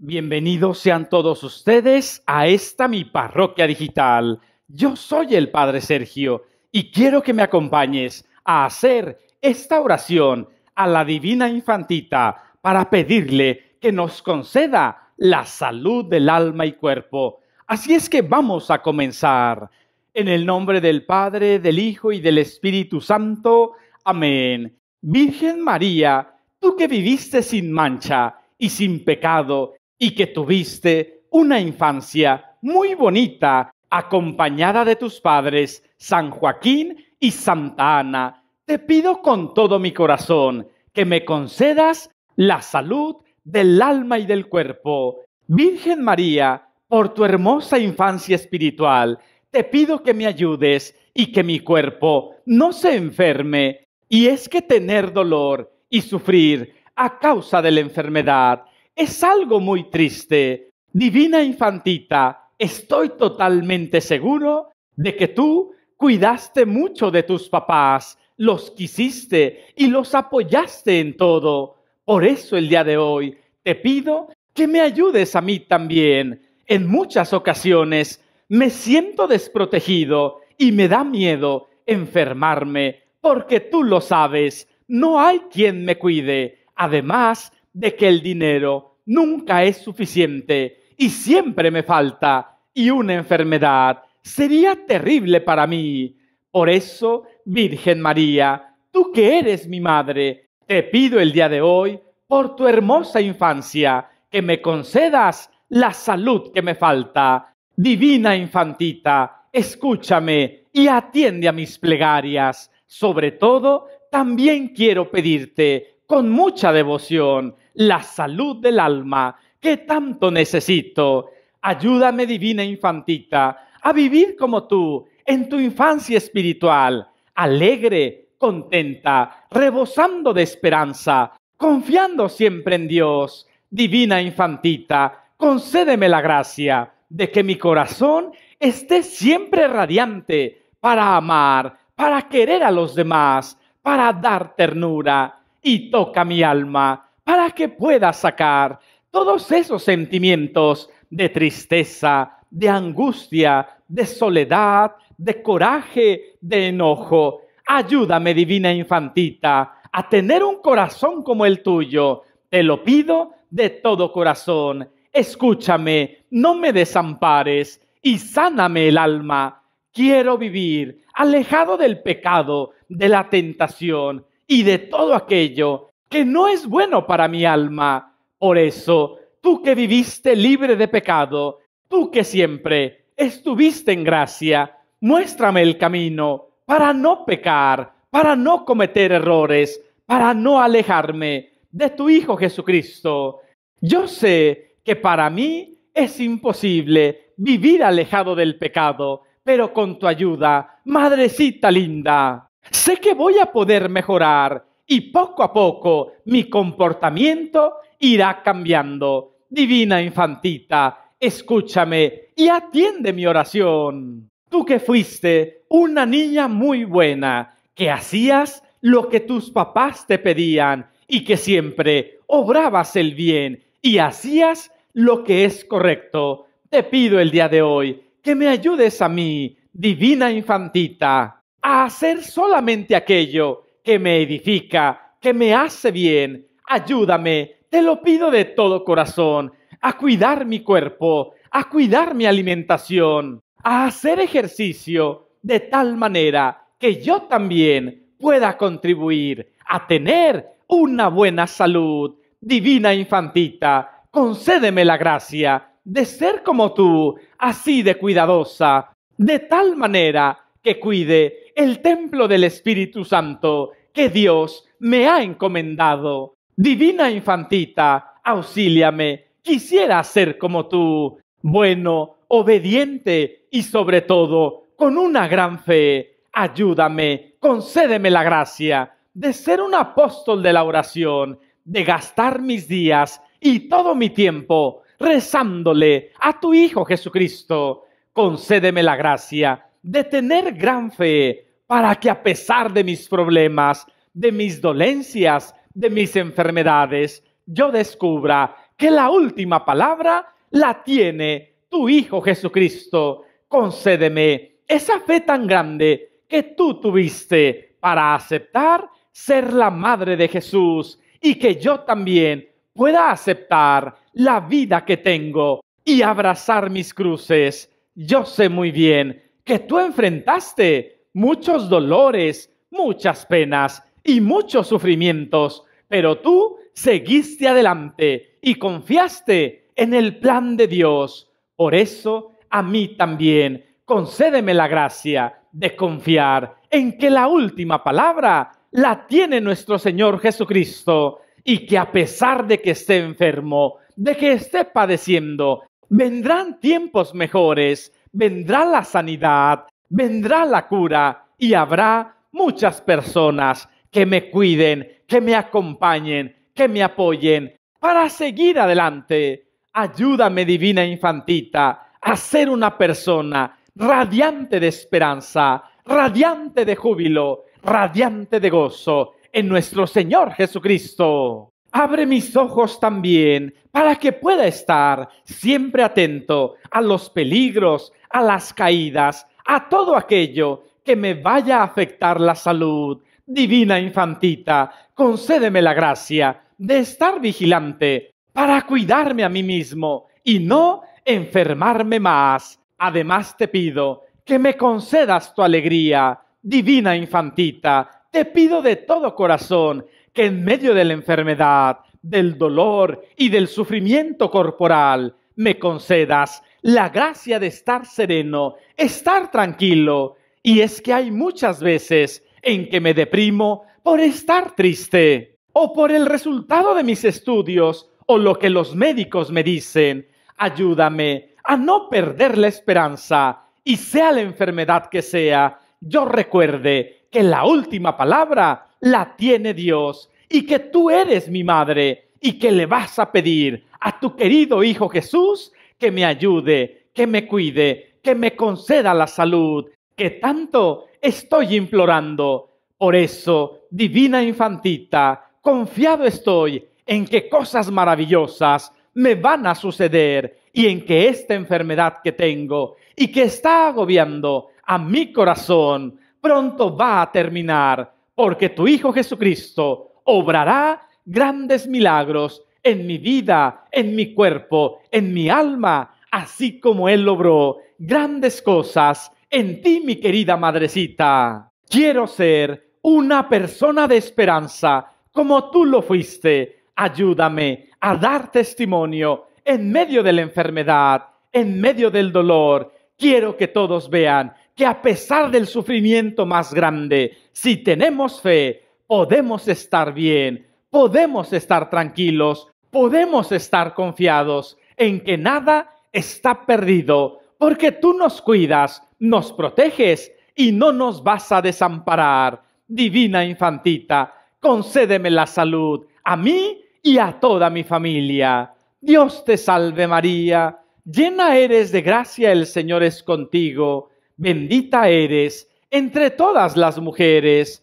Bienvenidos sean todos ustedes a esta mi parroquia digital. Yo soy el Padre Sergio y quiero que me acompañes a hacer esta oración a la Divina Infantita para pedirle que nos conceda la salud del alma y cuerpo. Así es que vamos a comenzar. En el nombre del Padre, del Hijo y del Espíritu Santo. Amén. Virgen María, tú que viviste sin mancha y sin pecado, y que tuviste una infancia muy bonita acompañada de tus padres San Joaquín y Santa Ana, te pido con todo mi corazón que me concedas la salud del alma y del cuerpo. Virgen María, por tu hermosa infancia espiritual, te pido que me ayudes y que mi cuerpo no se enferme. Y es que tener dolor y sufrir a causa de la enfermedad es algo muy triste. Divina infantita, estoy totalmente seguro de que tú cuidaste mucho de tus papás, los quisiste y los apoyaste en todo. Por eso el día de hoy te pido que me ayudes a mí también. En muchas ocasiones me siento desprotegido y me da miedo enfermarme, porque tú lo sabes, no hay quien me cuide, además de que el dinero nunca es suficiente y siempre me falta y una enfermedad sería terrible para mí. Por eso, Virgen María, tú que eres mi madre, te pido el día de hoy, por tu hermosa infancia, que me concedas la salud que me falta. Divina infantita, escúchame y atiende a mis plegarias. Sobre todo, también quiero pedirte con mucha devoción la salud del alma que tanto necesito. Ayúdame, divina infantita, a vivir como tú en tu infancia espiritual, alegre, contenta, rebosando de esperanza, confiando siempre en Dios. Divina infantita, concédeme la gracia de que mi corazón esté siempre radiante para amar, para querer a los demás, para dar ternura y toca mi alma para que pueda sacar todos esos sentimientos de tristeza, de angustia, de soledad, de coraje, de enojo. Ayúdame, divina infantita, a tener un corazón como el tuyo. Te lo pido de todo corazón. Escúchame, no me desampares y sáname el alma. Quiero vivir alejado del pecado, de la tentación, y de todo aquello que no es bueno para mi alma. Por eso, tú que viviste libre de pecado, tú que siempre estuviste en gracia, muéstrame el camino para no pecar, para no cometer errores, para no alejarme de tu Hijo Jesucristo. Yo sé que para mí es imposible vivir alejado del pecado, pero con tu ayuda, madrecita linda, Sé que voy a poder mejorar y poco a poco mi comportamiento irá cambiando. Divina infantita, escúchame y atiende mi oración. Tú que fuiste una niña muy buena, que hacías lo que tus papás te pedían y que siempre obrabas el bien y hacías lo que es correcto. Te pido el día de hoy que me ayudes a mí, divina infantita, a hacer solamente aquello que me edifica, que me hace bien. Ayúdame, te lo pido de todo corazón, a cuidar mi cuerpo, a cuidar mi alimentación, a hacer ejercicio de tal manera que yo también pueda contribuir a tener una buena salud. Divina infantita, concédeme la gracia de ser como tú, así de cuidadosa, de tal manera que cuide el templo del Espíritu Santo que Dios me ha encomendado. Divina infantita, auxíliame, quisiera ser como tú, bueno, obediente y sobre todo con una gran fe. Ayúdame, concédeme la gracia de ser un apóstol de la oración, de gastar mis días y todo mi tiempo rezándole a tu Hijo Jesucristo. Concédeme la gracia de tener gran fe para que a pesar de mis problemas, de mis dolencias, de mis enfermedades, yo descubra que la última palabra la tiene tu Hijo Jesucristo. Concédeme esa fe tan grande que tú tuviste para aceptar ser la madre de Jesús y que yo también pueda aceptar la vida que tengo y abrazar mis cruces. Yo sé muy bien que tú enfrentaste muchos dolores, muchas penas y muchos sufrimientos, pero tú seguiste adelante y confiaste en el plan de Dios. Por eso, a mí también, concédeme la gracia de confiar en que la última palabra la tiene nuestro Señor Jesucristo y que a pesar de que esté enfermo, de que esté padeciendo, vendrán tiempos mejores, vendrá la sanidad, vendrá la cura y habrá muchas personas que me cuiden, que me acompañen, que me apoyen para seguir adelante. Ayúdame, divina infantita, a ser una persona radiante de esperanza, radiante de júbilo, radiante de gozo en nuestro Señor Jesucristo. Abre mis ojos también para que pueda estar siempre atento a los peligros, a las caídas a todo aquello que me vaya a afectar la salud. Divina infantita, concédeme la gracia de estar vigilante para cuidarme a mí mismo y no enfermarme más. Además te pido que me concedas tu alegría. Divina infantita, te pido de todo corazón que en medio de la enfermedad, del dolor y del sufrimiento corporal, me concedas la gracia de estar sereno, estar tranquilo. Y es que hay muchas veces en que me deprimo por estar triste o por el resultado de mis estudios o lo que los médicos me dicen. Ayúdame a no perder la esperanza y sea la enfermedad que sea, yo recuerde que la última palabra la tiene Dios y que tú eres mi madre y que le vas a pedir a tu querido Hijo Jesús que me ayude, que me cuide, que me conceda la salud que tanto estoy implorando. Por eso, divina infantita, confiado estoy en que cosas maravillosas me van a suceder y en que esta enfermedad que tengo y que está agobiando a mi corazón pronto va a terminar, porque tu Hijo Jesucristo obrará grandes milagros en mi vida, en mi cuerpo, en mi alma, así como Él logró grandes cosas en ti, mi querida madrecita. Quiero ser una persona de esperanza, como tú lo fuiste. Ayúdame a dar testimonio en medio de la enfermedad, en medio del dolor. Quiero que todos vean que a pesar del sufrimiento más grande, si tenemos fe, podemos estar bien, podemos estar tranquilos, podemos estar confiados en que nada está perdido, porque tú nos cuidas, nos proteges y no nos vas a desamparar. Divina infantita, concédeme la salud a mí y a toda mi familia. Dios te salve María, llena eres de gracia, el Señor es contigo, bendita eres entre todas las mujeres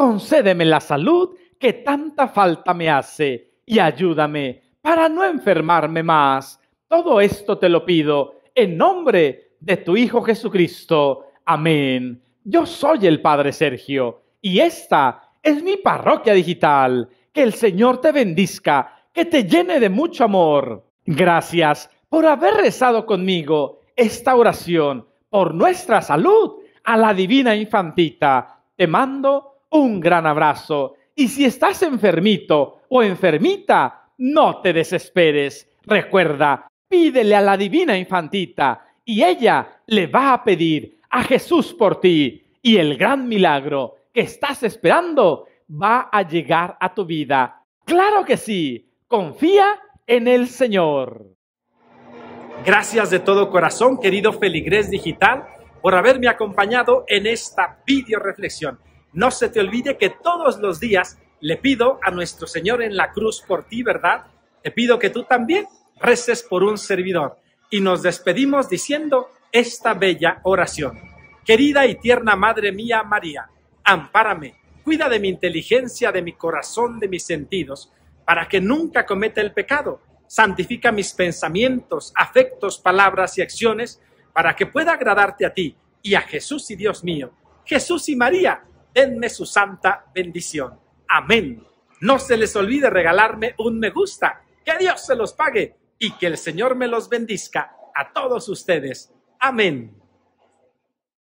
concédeme la salud que tanta falta me hace y ayúdame para no enfermarme más. Todo esto te lo pido en nombre de tu Hijo Jesucristo. Amén. Yo soy el Padre Sergio y esta es mi parroquia digital. Que el Señor te bendizca, que te llene de mucho amor. Gracias por haber rezado conmigo esta oración por nuestra salud a la divina infantita. Te mando un gran abrazo. Y si estás enfermito o enfermita, no te desesperes. Recuerda, pídele a la divina infantita y ella le va a pedir a Jesús por ti. Y el gran milagro que estás esperando va a llegar a tu vida. Claro que sí, confía en el Señor. Gracias de todo corazón, querido Feligrés Digital, por haberme acompañado en esta video reflexión. No se te olvide que todos los días le pido a nuestro Señor en la cruz por ti, ¿verdad? Te pido que tú también reces por un servidor. Y nos despedimos diciendo esta bella oración. Querida y tierna Madre mía María, ampárame, cuida de mi inteligencia, de mi corazón, de mis sentidos, para que nunca cometa el pecado. Santifica mis pensamientos, afectos, palabras y acciones, para que pueda agradarte a ti y a Jesús y Dios mío. Jesús y María, denme su santa bendición. Amén. No se les olvide regalarme un me gusta. Que Dios se los pague y que el Señor me los bendiga a todos ustedes. Amén.